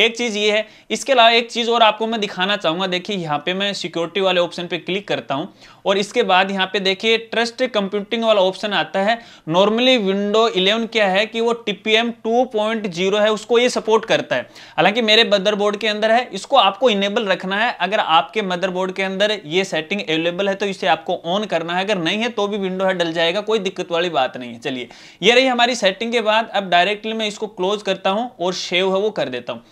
एक चीज़ ये है इसके अलावा एक चीज़ और आपको मैं दिखाना चाहूँगा देखिए यहाँ पर मैं सिक्योरिटी वाले ऑप्शन पे क्लिक करता हूँ और इसके बाद यहाँ पे देखिए ट्रस्ट कंप्यूटिंग वाला ऑप्शन आता है नॉर्मली विंडो 11 क्या है कि वो टीपीएम पॉइंट पॉइंट जीरो है उसको ये सपोर्ट करता है हालांकि मेरे मदरबोर्ड के अंदर है इसको आपको इनेबल रखना है अगर आपके मदरबोर्ड के अंदर ये सेटिंग अवेलेबल है तो इसे आपको ऑन करना है अगर नहीं है तो भी विंडो है डल जाएगा कोई दिक्कत वाली बात नहीं है चलिए ये रही हमारी सेटिंग के बाद अब डायरेक्टली मैं इसको क्लोज करता हूँ और शेव है वो कर देता हूँ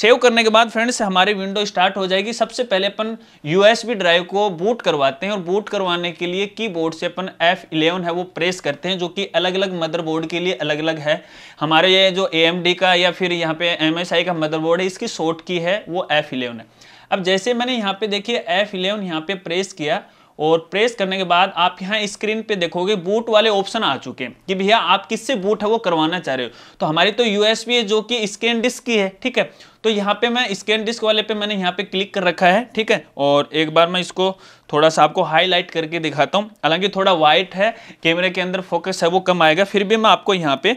सेव करने के बाद फ्रेंड्स हमारी विंडो स्टार्ट हो जाएगी सबसे पहले अपन यूएसबी ड्राइव को बूट करवाते हैं और बूट करवाने के लिए कीबोर्ड से अपन इलेवन है वो प्रेस करते हैं जो कि अलग अलग मदरबोर्ड के लिए अलग अलग है हमारे ये जो ए का या फिर यहाँ पे एम का मदरबोर्ड है इसकी शॉर्ट की है वो इलेवन है अब जैसे मैंने यहाँ पे देखिए एफ इलेवन यहाँ पे प्रेस किया और प्रेस करने के बाद आप यहाँ स्क्रीन पे देखोगे बूट वाले ऑप्शन आ चुके हैं कि भैया आप किससे बूट है वो करवाना चाह रहे हो तो हमारी तो यूएसबी है जो कि स्कैन डिस्क की है ठीक है तो यहाँ पे मैं स्कैन डिस्क वाले पे मैंने यहाँ पे क्लिक कर रखा है ठीक है और एक बार मैं इसको थोड़ा सा आपको हाईलाइट करके दिखाता हूँ हालांकि थोड़ा वाइट है कैमरे के अंदर फोकस है वो कम आएगा फिर भी मैं आपको यहाँ पे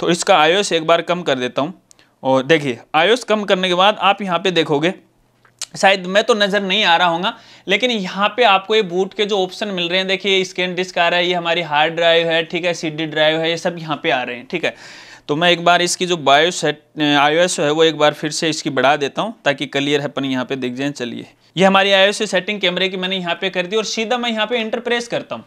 तो इसका आयोस एक बार कम कर देता हूँ और देखिए आयोस कम करने के बाद आप यहाँ पे देखोगे शायद मैं तो नज़र नहीं आ रहा होगा लेकिन यहाँ पे आपको ये बूट के जो ऑप्शन मिल रहे हैं देखिए स्कैन डिस्क आ रहा है ये हमारी हार्ड ड्राइव है ठीक है सीडी ड्राइव है ये सब यहाँ पे आ रहे हैं ठीक है तो मैं एक बार इसकी जो बायो सेट आई है वो एक बार फिर से इसकी बढ़ा देता हूँ ताकि क्लियर अपन यहाँ पे देख जाए चलिए ये हमारी आई सेटिंग कैमरे की मैंने यहाँ पे कर दी और सीधा मैं यहाँ पे इंटरप्रेस करता हूँ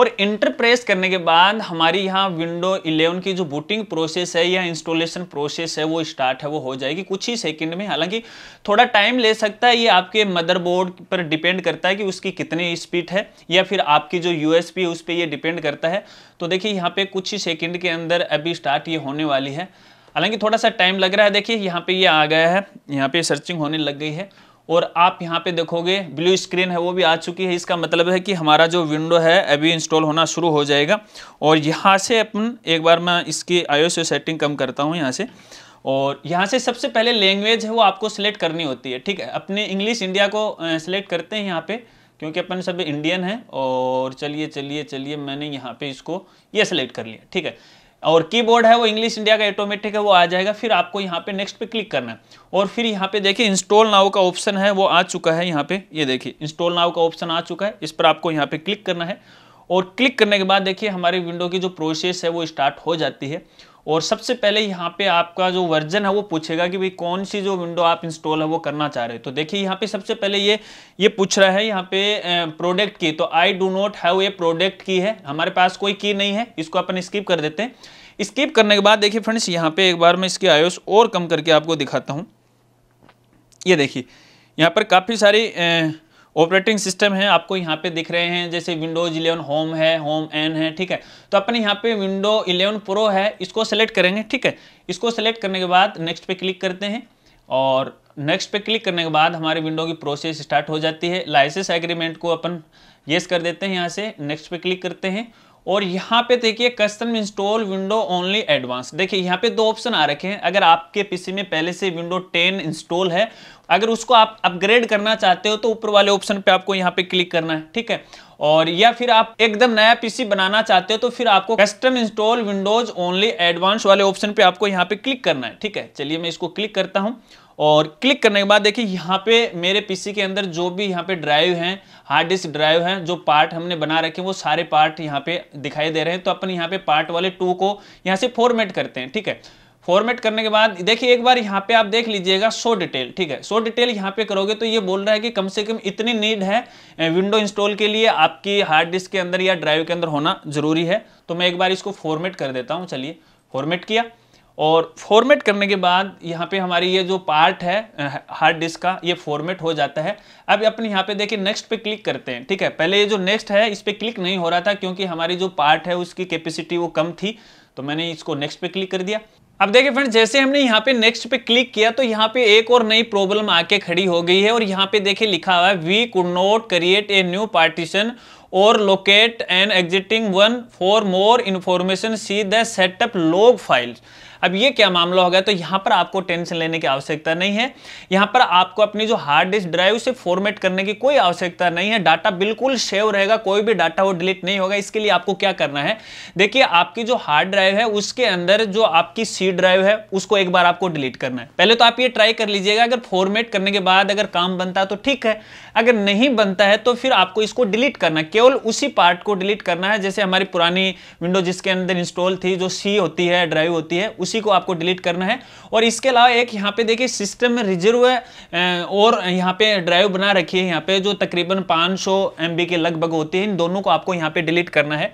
और इंटरप्रेस करने के बाद हमारी यहाँ विंडो 11 की जो बूटिंग प्रोसेस है या इंस्टॉलेशन प्रोसेस है वो स्टार्ट है वो हो जाएगी कुछ ही सेकंड में हालांकि थोड़ा टाइम ले सकता है ये आपके मदरबोर्ड पर डिपेंड करता है कि उसकी कितनी स्पीड है या फिर आपकी जो यूएसपी उस पर यह डिपेंड करता है तो देखिए यहाँ पे कुछ ही सेकेंड के अंदर अभी स्टार्ट ये होने वाली है हालांकि थोड़ा सा टाइम लग रहा है देखिए यहाँ पे ये आ गया है यहाँ पे सर्चिंग होने लग गई है और आप यहाँ पे देखोगे ब्लू स्क्रीन है वो भी आ चुकी है इसका मतलब है कि हमारा जो विंडो है अभी इंस्टॉल होना शुरू हो जाएगा और यहाँ से अपन एक बार मैं इसकी आई सेटिंग कम करता हूँ यहाँ से और यहाँ से सबसे पहले लैंग्वेज है वो आपको सिलेक्ट करनी होती है ठीक है अपने इंग्लिश इंडिया को सिलेक्ट करते हैं यहाँ पे क्योंकि अपन सब इंडियन हैं और चलिए चलिए चलिए मैंने यहाँ पे इसको ये सिलेक्ट कर लिया ठीक है और कीबोर्ड है वो इंग्लिश इंडिया का ऑटोमेटिक है वो आ जाएगा फिर आपको यहाँ पे नेक्स्ट पे क्लिक करना है और फिर यहाँ पे देखिए इंस्टॉल नाव का ऑप्शन है वो आ चुका है यहाँ पे ये यह देखिए इंस्टॉल नाव का ऑप्शन आ चुका है इस पर आपको यहाँ पे क्लिक करना है और क्लिक करने के बाद देखिए हमारी विंडो की जो प्रोसेस है वो स्टार्ट हो जाती है और सबसे पहले यहाँ पे आपका जो वर्जन है वो पूछेगा कि भाई कौन सी जो विंडो आप इंस्टॉल है वो करना चाह रहे हो तो देखिए यहाँ पे सबसे पहले ये ये पूछ रहा है यहाँ पे प्रोडक्ट की तो I do not have a product key है हमारे पास कोई की नहीं है इसको अपन स्किप कर देते हैं स्किप करने के बाद देखिए फ्रेंड्स यहाँ पे एक बार मैं इसकी आयोस और कम करके आपको दिखाता हूँ ये देखिए यहाँ पर काफ़ी सारी ऑपरेटिंग सिस्टम है आपको यहाँ पे दिख रहे हैं जैसे विंडोज 11 होम है होम एन है ठीक है तो अपने यहाँ पे विंडो 11 प्रो है इसको सेलेक्ट करेंगे ठीक है इसको सेलेक्ट करने के बाद नेक्स्ट पे क्लिक करते हैं और नेक्स्ट पे क्लिक करने के बाद हमारे विंडो की प्रोसेस स्टार्ट हो जाती है लाइसेंस एग्रीमेंट को अपन येस कर देते हैं यहाँ से नेक्स्ट पे क्लिक करते हैं और यहाँ पे देखिए custom install window only advance देखिए यहाँ पे दो ऑप्शन आ रखे हैं अगर आपके पीसी में पहले से विंडो 10 इंस्टॉल है अगर उसको आप अपग्रेड करना चाहते हो तो ऊपर वाले ऑप्शन पे आपको यहाँ पे क्लिक करना है ठीक है और या फिर आप एकदम नया पीसी बनाना चाहते हो तो फिर आपको custom install windows only advance वाले ऑप्शन पे आपको यहाँ पे क्लिक करना है ठीक है चलिए मैं इसको क्लिक करता हूँ और क्लिक करने के बाद देखिए यहाँ पे मेरे पीसी के अंदर जो भी यहाँ पे ड्राइव हैं हार्ड डिस्क ड्राइव हैं जो पार्ट हमने बना रखे हैं वो सारे पार्ट यहाँ पे दिखाई दे रहे हैं तो अपन यहाँ पे पार्ट वाले टू को यहाँ से फॉर्मेट करते हैं ठीक है फॉर्मेट करने के बाद देखिए एक बार यहाँ पे आप देख लीजिएगा सो डिटेल ठीक है सो डिटेल यहाँ पे करोगे तो ये बोल रहा है कि कम से कम इतनी नीड है विंडो इंस्टॉल के लिए आपकी हार्ड डिस्क के अंदर या ड्राइव के अंदर होना जरूरी है तो मैं एक बार इसको फॉर्मेट कर देता हूँ चलिए फॉर्मेट किया और फॉर्मेट करने के बाद यहाँ पे हमारी ये जो पार्ट है हार्ड डिस्क का ये फॉर्मेट हो जाता है अब अपने यहाँ पे देखिए नेक्स्ट पे क्लिक करते हैं ठीक है पहले ये जो नेक्स्ट है इस पर क्लिक नहीं हो रहा था क्योंकि हमारी जो पार्ट है उसकी कैपेसिटी वो कम थी तो मैंने इसको नेक्स्ट पे क्लिक कर दिया अब देखिए फ्रेंड्स जैसे हमने यहाँ पे नेक्स्ट पे क्लिक किया तो यहाँ पे एक और नई प्रॉब्लम आके खड़ी हो गई है और यहाँ पे देखिए लिखा हुआ है we could not create a new partition or locate and existing one for more information see the setup log files अब ये क्या मामला हो गया तो यहाँ पर आपको टेंशन लेने की आवश्यकता नहीं है यहाँ पर आपको अपनी जो हार्ड डिस्क ड्राइव उसे फॉर्मेट करने की कोई आवश्यकता नहीं है डाटा बिल्कुल सेव रहेगा कोई भी डाटा वो डिलीट नहीं होगा इसके लिए आपको क्या करना है देखिए आपकी जो हार्ड ड्राइव है उसके अंदर जो आपकी सी ड्राइव है उसको एक बार आपको डिलीट करना है पहले तो आप ये ट्राई कर लीजिएगा अगर फॉर्मेट करने के बाद अगर काम बनता है तो ठीक है अगर नहीं बनता है तो फिर आपको इसको डिलीट करना केवल उसी पार्ट को डिलीट करना है जैसे हमारी पुरानी विंडो जिसके अंदर इंस्टॉल थी जो सी होती है ड्राइव होती है उस उसी को आपको डिलीट करना है और इसके अलावा एक यहाँ पे देखिए सिस्टम में रिजर्व और यहाँ पे ड्राइव बना रखी है यहाँ पे जो तकरीबन 500 सौ के लगभग होते हैं इन दोनों को आपको यहाँ पे डिलीट करना है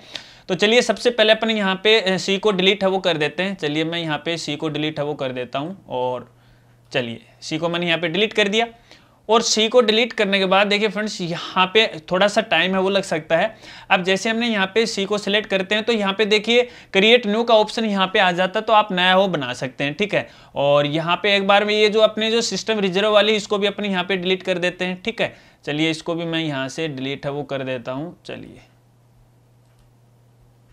तो चलिए सबसे पहले अपन यहाँ पे सी को डिलीट है वो कर देते हैं चलिए मैं यहाँ पे सी को डिलीट है वो कर देता हूँ और चलिए सी को मैंने यहाँ पे डिलीट कर दिया और सी को डिलीट करने के बाद देखिए फ्रेंड्स यहाँ पे थोड़ा सा टाइम है वो लग सकता है अब जैसे हमने यहाँ पे सी को सिलेक्ट करते हैं तो यहाँ पे देखिए क्रिएट न्यू का ऑप्शन यहाँ पे आ जाता है तो आप नया वो बना सकते हैं ठीक है और यहाँ पे एक बार में ये जो अपने जो सिस्टम रिजर्व वाली इसको भी अपने यहाँ पे डिलीट कर देते हैं ठीक है चलिए इसको भी मैं यहाँ से डिलीट है वो कर देता हूँ चलिए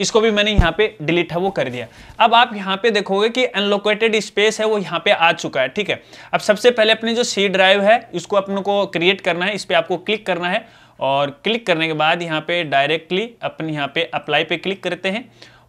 इसको भी मैंने यहाँ पे डिलीट है वो कर दिया अब आप यहाँ पे देखोगे कि अनलोकेटेड स्पेस है वो यहाँ पे आ चुका है ठीक है अब सबसे पहले अपने जो सी ड्राइव है इसको अपने को क्रिएट करना है इस पर आपको क्लिक करना है और क्लिक करने के बाद यहाँ पे डायरेक्टली अपने यहाँ पे अप्लाई पे क्लिक करते हैं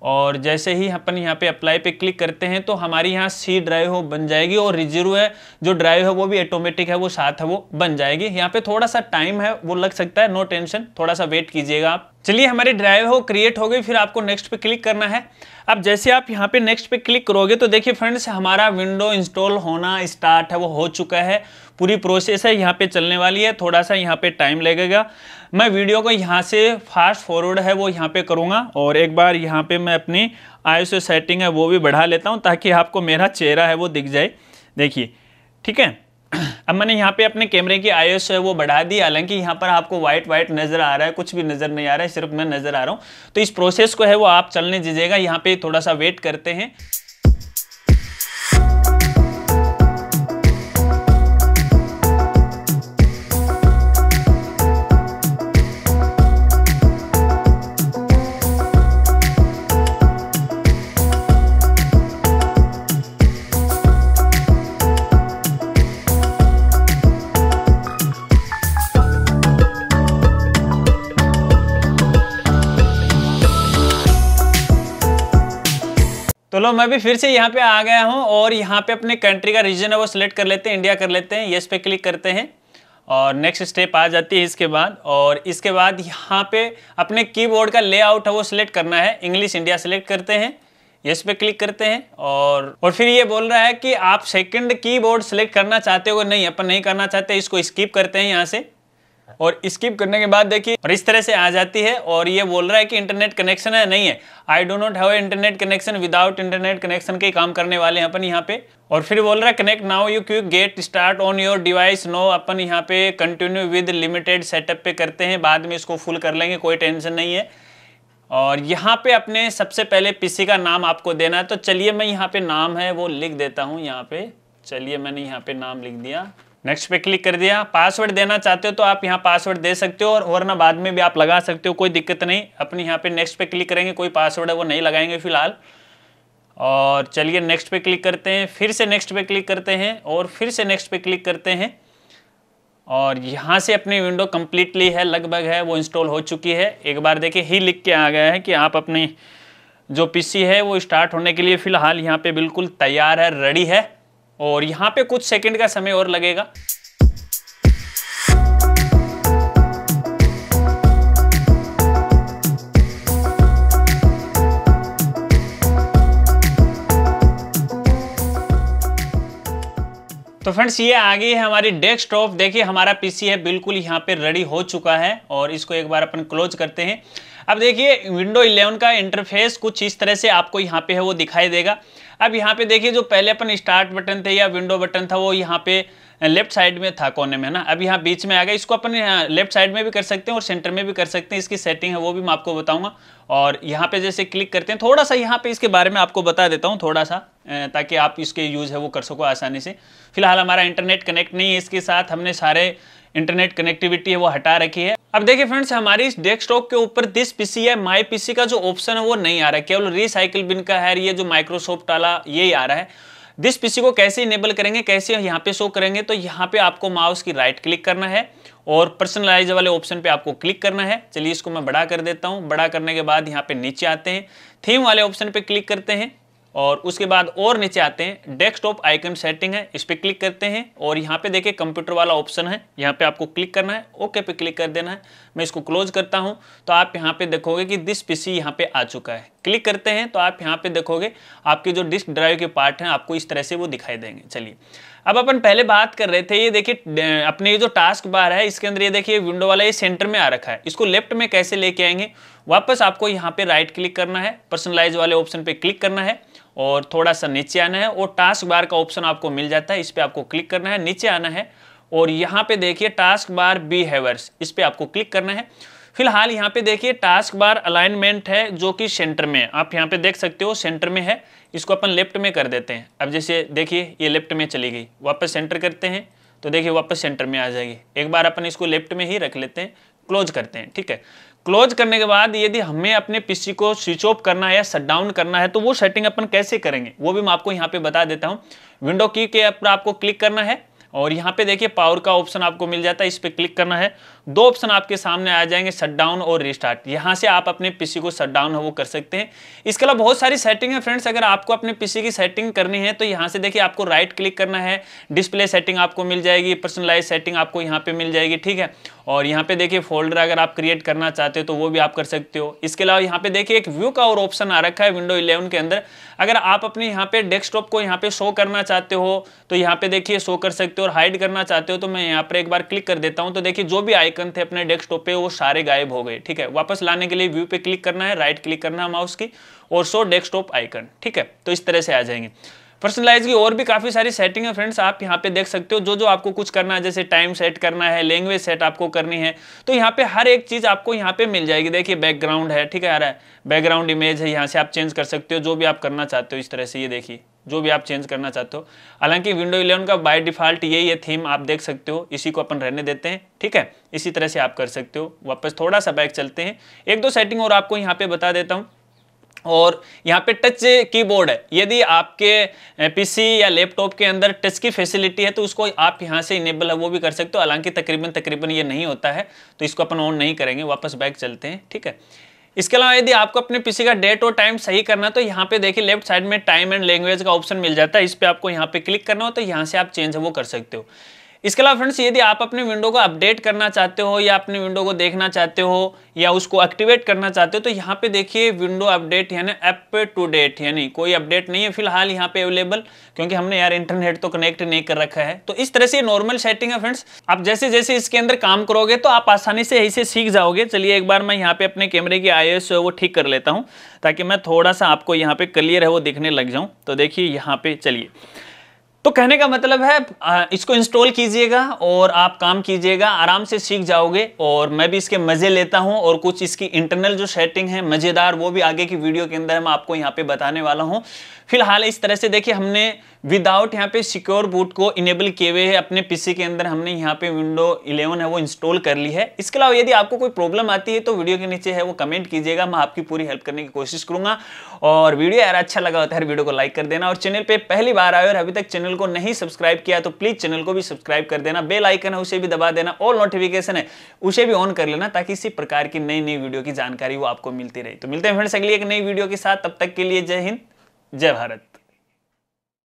और जैसे ही अपन यहाँ पे अप्लाई पे क्लिक करते हैं तो हमारी यहाँ सी ड्राइव हो बन जाएगी और रिजर्व है जो ड्राइव है वो भी ऑटोमेटिक है वो साथ है वो बन जाएगी यहाँ पे थोड़ा सा टाइम है वो लग सकता है नो टेंशन थोड़ा सा वेट कीजिएगा आप चलिए हमारी ड्राइव हो क्रिएट हो गई फिर आपको नेक्स्ट पे क्लिक करना है अब जैसे आप यहाँ पे नेक्स्ट पे क्लिक करोगे तो देखिए फ्रेंड्स हमारा विंडो इंस्टॉल होना स्टार्ट है वो हो चुका है पूरी प्रोसेस है यहाँ पे चलने वाली है थोड़ा सा यहाँ पे टाइम लगेगा मैं वीडियो को यहाँ से फास्ट फॉरवर्ड है वो यहाँ पे करूँगा और एक बार यहाँ पे मैं अपनी आयुष सेटिंग है वो भी बढ़ा लेता हूँ ताकि आपको मेरा चेहरा है वो दिख जाए देखिए ठीक है अब मैंने यहाँ पे अपने कैमरे की आई है वो बढ़ा दी हालांकि यहाँ पर आपको वाइट वाइट नज़र आ रहा है कुछ भी नज़र नहीं आ रहा है सिर्फ मैं नज़र आ रहा हूँ तो इस प्रोसेस को है वो आप चलने दीजिएगा यहाँ पे थोड़ा सा वेट करते हैं तो लो मैं भी फिर से यहाँ पे आ गया हूँ और यहाँ पे अपने कंट्री का रीजन है वो सिलेक्ट कर लेते हैं इंडिया कर लेते हैं येस पे क्लिक करते हैं और नेक्स्ट स्टेप आ जाती है इसके बाद और इसके बाद यहाँ पे अपने कीबोर्ड का लेआउट है वो सिलेक्ट करना है इंग्लिश इंडिया सिलेक्ट करते हैं येस पे क्लिक करते हैं और और फिर ये बोल रहा है कि आप सेकंड कीबोर्ड सिलेक्ट करना चाहते हो नहीं अपन नहीं करना चाहते इसको स्किप करते हैं यहाँ से और स्किप करने के बाद देखिए और इस तरह से आ जाती है और ये बोल रहा है कि इंटरनेट कनेक्शन है नहीं है I do not have internet connection without internet connection के काम करने वाले हैं अपन यहाँ पे और फिर बोल रहा है connect now you cue get start on your device no अपन यहाँ पे कंटिन्यू विद लिमिटेड सेटअप पे करते हैं बाद में इसको फुल कर लेंगे कोई टेंशन नहीं है और यहाँ पे अपने सबसे पहले पीसी का नाम आपको देना है तो चलिए मैं यहाँ पे नाम है वो लिख देता हूँ यहाँ पे चलिए मैंने यहाँ पे नाम लिख दिया नेक्स्ट पे क्लिक कर दिया पासवर्ड देना चाहते हो तो आप यहाँ पासवर्ड दे सकते हो और वरना बाद में भी आप लगा सकते हो कोई दिक्कत नहीं अपने यहाँ पे नेक्स्ट पे क्लिक करेंगे कोई पासवर्ड है वो नहीं लगाएंगे फिलहाल और चलिए नेक्स्ट पे क्लिक करते हैं फिर से नेक्स्ट पे क्लिक करते हैं और फिर से नेक्स्ट पे क्लिक करते हैं और यहाँ से अपनी विंडो कम्प्लीटली है लगभग है वो इंस्टॉल हो चुकी है एक बार देखिए ही लिख के आ गया है कि आप अपनी जो पी है वो स्टार्ट होने के लिए फ़िलहाल यहाँ पर बिल्कुल तैयार है रेडी है और यहां पे कुछ सेकंड का समय और लगेगा तो फ्रेंड्स ये आ गई है हमारी डेस्कटॉप देखिए हमारा पीसी है बिल्कुल यहाँ पे रेडी हो चुका है और इसको एक बार अपन क्लोज करते हैं अब देखिए विंडो 11 का इंटरफेस कुछ इस तरह से आपको यहाँ पे है वो दिखाई देगा अब यहाँ पे देखिए जो पहले अपन स्टार्ट बटन थे या विंडो बटन था वो यहाँ पे लेफ्ट साइड में था कोने में ना अब यहाँ बीच में आ गया इसको अपन लेफ्ट हाँ, साइड में भी कर सकते हैं और सेंटर में भी कर सकते हैं इसकी सेटिंग है वो भी मैं आपको बताऊंगा और यहाँ पे जैसे क्लिक करते हैं थोड़ा सा यहाँ पे इसके बारे में आपको बता देता हूँ थोड़ा सा ताकि आप इसके यूज़ है वो कर सको आसानी से फिलहाल हमारा इंटरनेट कनेक्ट नहीं है इसके साथ हमने सारे इंटरनेट कनेक्टिविटी है वो हटा रखी है अब देखिए फ्रेंड्स हमारी इस डेस्कटॉप के ऊपर दिस पीसी है माई पीसी का जो ऑप्शन है वो नहीं आ रहा है केवल रिसाइकिल बिन का है ये जो माइक्रोसॉफ्ट वाला यही आ रहा है दिस पीसी को कैसे इनेबल करेंगे कैसे यहाँ पे शो करेंगे तो यहाँ पे आपको माउस की राइट क्लिक करना है और पर्सनलाइज वाले ऑप्शन पे आपको क्लिक करना है चलिए इसको मैं बड़ा कर देता हूँ बड़ा करने के बाद यहाँ पे नीचे आते हैं थीम वाले ऑप्शन पे क्लिक करते हैं और उसके बाद और नीचे आते हैं डेस्कटॉप आइकन सेटिंग है इस पर क्लिक करते हैं और यहाँ पे देखिए कंप्यूटर वाला ऑप्शन है यहाँ पे आपको क्लिक करना है ओके पे क्लिक कर देना है मैं इसको क्लोज करता हूँ तो आप यहाँ पे देखोगे कि दिस पीसी यहाँ पे आ चुका है क्लिक करते हैं तो आप यहाँ पे देखोगे आपके जो डिस्क ड्राइव के पार्ट हैं आपको इस तरह से वो दिखाई देंगे चलिए अब अपन पहले बात कर रहे थे ये देखिए अपने ये जो टास्क बार है इसके अंदर ये देखिए विंडो वाला ये सेंटर में आ रखा है इसको लेफ्ट में कैसे लेके आएंगे वापस आपको यहाँ पे राइट क्लिक करना है पर्सनलाइज वाले ऑप्शन पे क्लिक करना है और थोड़ा सा नीचे आना है और टास्क बार का ऑप्शन आपको मिल जाता है इस पर आपको क्लिक करना है नीचे आना है और यहाँ पे देखिए टास्क बार बिहेवर्स इस पर आपको क्लिक करना है फिलहाल यहाँ पे देखिए टास्क बार अलाइनमेंट है जो कि सेंटर में आप यहाँ पे देख सकते हो सेंटर में है इसको अपन लेफ्ट में कर देते हैं अब जैसे देखिए ये लेफ्ट में चली गई वापस सेंटर करते हैं तो देखिए वापस सेंटर में आ जाएगी एक बार अपन इसको लेफ्ट में ही रख लेते हैं क्लोज करते हैं ठीक है क्लोज करने के बाद यदि हमें अपने पीसी को स्विच ऑफ करना है या शट डाउन करना है तो वो सेटिंग अपन कैसे करेंगे वो भी मैं आपको यहाँ पे बता देता हूँ विंडो की के ऊपर आपको क्लिक करना है और यहाँ पे देखिए पावर का ऑप्शन आपको मिल जाता है इस पर क्लिक करना है दो ऑप्शन आपके सामने आ जाएंगे शटडाउन और रिस्टार्ट यहाँ से आप अपने पीसी को शटडाउन डाउन वो कर सकते हैं इसके अलावा बहुत सारी सेटिंग है फ्रेंड्स अगर आपको अपने पीसी की सेटिंग करनी है तो यहाँ से देखिए आपको राइट क्लिक करना है डिस्प्ले सेटिंग आपको मिल जाएगी पर्सनलाइज सेटिंग आपको यहाँ पे मिल जाएगी ठीक है और यहाँ पे देखिए फोल्डर अगर आप क्रिएट करना चाहते हो तो वो भी आप कर सकते हो इसके अलावा यहाँ पे देखिए एक व्यू का और ऑप्शन आ रखा है विंडो इलेवन के अंदर अगर आप अपने यहाँ पे डेस्कटॉप को यहाँ पे शो करना चाहते हो तो यहाँ पे देखिए शो कर सकते हो और हाइड करना चाहते हो तो मैं यहाँ पर एक बार क्लिक कर देता हूँ तो देखिए जो भी आइकन थे अपने डेस्कटॉप पे वो सारे गायब हो गए ठीक है वापस लाने के लिए व्यू पे क्लिक करना है राइट क्लिक करना है माउस की और शो डेस्कटॉप आइकन ठीक है तो इस तरह से आ जाएंगे पर्सनलाइज की और भी काफ़ी सारी सेटिंग है फ्रेंड्स आप यहाँ पे देख सकते हो जो जो आपको कुछ करना है जैसे टाइम सेट करना है लैंग्वेज सेट आपको करनी है तो यहाँ पे हर एक चीज़ आपको यहाँ पे मिल जाएगी देखिए बैकग्राउंड है ठीक है यार बैकग्राउंड इमेज है यहाँ से आप चेंज कर सकते हो जो भी आप करना चाहते हो इस तरह से ये देखिए जो भी आप चेंज करना चाहते हो हालांकि विंडो इलेवन का बाय डिफॉल्ट यही ये थीम आप देख सकते हो इसी को अपन रहने देते हैं ठीक है इसी तरह से आप कर सकते हो वापस थोड़ा सा बैक चलते हैं एक दो सेटिंग और आपको यहाँ पे बता देता हूँ और यहाँ पे टच कीबोर्ड है यदि आपके पीसी या लैपटॉप के अंदर टच की फैसिलिटी है तो उसको आप यहाँ से इनेबल है वो भी कर सकते हो हालांकि तकरीबन तकरीबन ये नहीं होता है तो इसको अपन ऑन नहीं करेंगे वापस बैक चलते हैं ठीक है इसके अलावा यदि आपको अपने पीसी का डेट और टाइम सही करना तो यहाँ पे देखिए लेफ्ट साइड में टाइम एंड लैंग्वेज का ऑप्शन मिल जाता है इस पर आपको यहाँ पे क्लिक करना हो तो यहाँ से आप चेंज वो कर सकते हो इसके अलावा फ्रेंड्स यदि आप अपने विंडो को अपडेट करना चाहते हो या अपने विंडो को देखना चाहते हो या उसको एक्टिवेट करना चाहते हो तो यहाँ पे देखिए विंडो अपडेट यानी एप टू डेट यानी कोई अपडेट नहीं है फिलहाल यहाँ पे अवेलेबल क्योंकि हमने यार इंटरनेट तो कनेक्ट नहीं कर रखा है तो इस तरह से नॉर्मल सेटिंग है फ्रेंड्स आप जैसे जैसे इसके अंदर काम करोगे तो आप आसानी से ऐसे सीख जाओगे चलिए एक बार मैं यहाँ पे अपने कैमरे की आई है वो ठीक कर लेता हूँ ताकि मैं थोड़ा सा आपको यहाँ पे क्लियर है वो दिखने लग जाऊँ तो देखिए यहाँ पे चलिए तो कहने का मतलब है इसको इंस्टॉल कीजिएगा और आप काम कीजिएगा आराम से सीख जाओगे और मैं भी इसके मज़े लेता हूं और कुछ इसकी इंटरनल जो सेटिंग है मज़ेदार वो भी आगे की वीडियो के अंदर मैं आपको यहाँ पे बताने वाला हूँ फिलहाल इस तरह से देखिए हमने विदाउट यहाँ पे सिक्योर बूट को इनेबल किए हुए हैं अपने पीसी के अंदर हमने यहाँ पे विंडो 11 है वो इंस्टॉल कर ली है इसके अलावा यदि आपको कोई प्रॉब्लम आती है तो वीडियो के नीचे है वो कमेंट कीजिएगा मैं आपकी पूरी हेल्प करने की कोशिश करूंगा और वीडियो यार अच्छा लगा होता तो है हर वीडियो को लाइक कर देना और चैनल पर पहली बार आए और अभी तक चैनल को नहीं सब्सक्राइब किया तो प्लीज चैनल को भी सब्सक्राइब कर देना बेल आइकन है उसे भी दबा देना और नोटिफिकेशन है उसे भी ऑन कर लेना ताकि इसी प्रकार की नई नई वीडियो की जानकारी वो आपको मिलती रही तो मिलते हैं फ्रेंड्स अगली एक नई वीडियो के साथ तब तक के लिए जय हिंद जय भारत